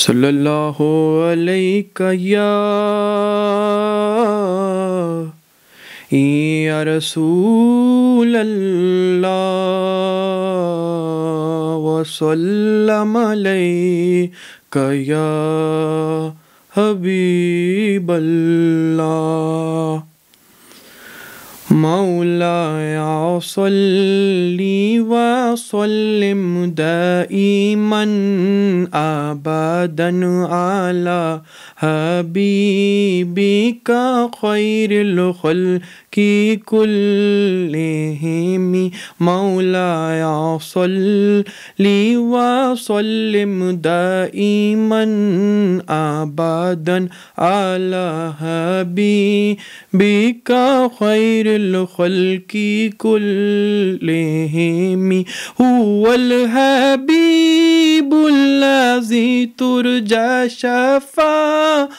सल्लल्लाहु अलैका या या रसूल अल्लाह वसल्लम अलैका या हबीबल्लाह مولاي صلي وسلم دائما ابدا على حبيبك خير الخلق في كلهم مولاي صلي وسلم دائما أبدا على حبيبك خير الخلق كلهم هو الحبيب الذي ترجى شفاعته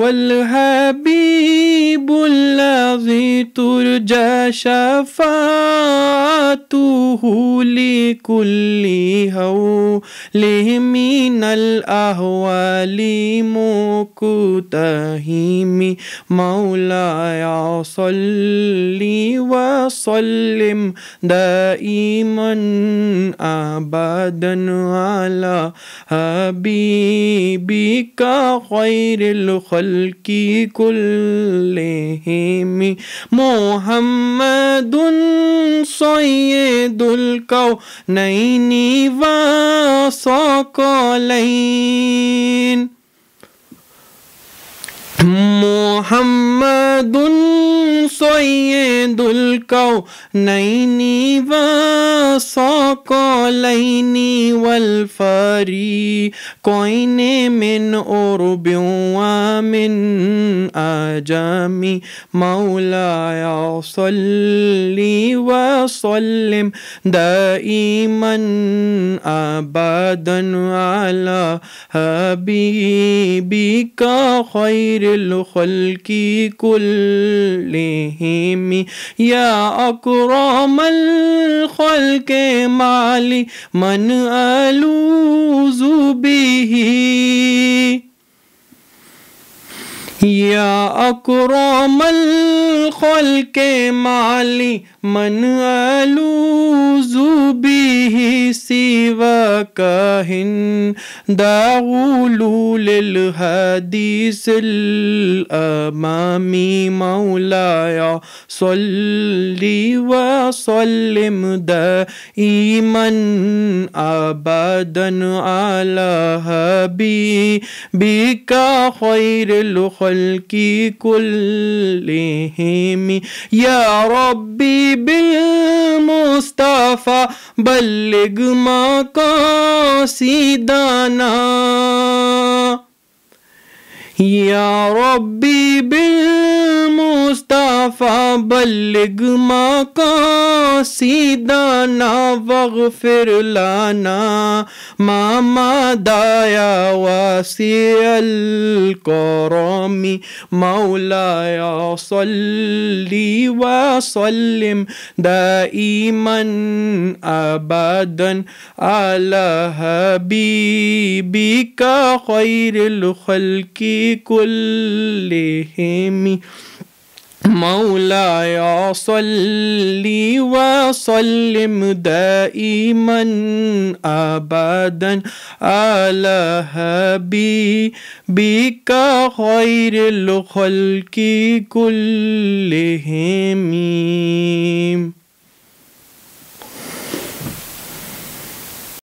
والحبيب الحبيب الذي ترجى شفاعته لكل هول من الأهوال مكتهم مولاي صل وسلم دائما أبدا على حبيبك خير الخلق मुल्की कुल्लेहिमी मोहम्मदुन सैयदुल कौ नैनी वसकलैन मोहम्मदुन सैयदुल कौ नैनी वस الثقلين والفريقين من أرب ومن أجام مولاي صلي وسلم دائما أبدا على حبيبك خير الخلق كلهم يا أكرم الخلق مالي من ألوز به يا أكرم खोल के माली मन अलू भी शिव कहिन दाऊलूल हदीस अमामी मौलाया सल्ली व सल्लिम द ईमन अबदन आला हबी बिका खैर लुखल की कुल्लिहिम الكريم يا ربي بالمصطفى بلغ مقاصدنا يا ربي بالمصطفى فبلغ بلغ ما قاصدنا واغفر لنا ما مدى يا واسع الكرم مولاي صلي وسلم دائما ابدا على حبيبك خير الخلق كلهم مولاي صلي وسلم دائما ابدا على حبيبك خير الخلق كلهم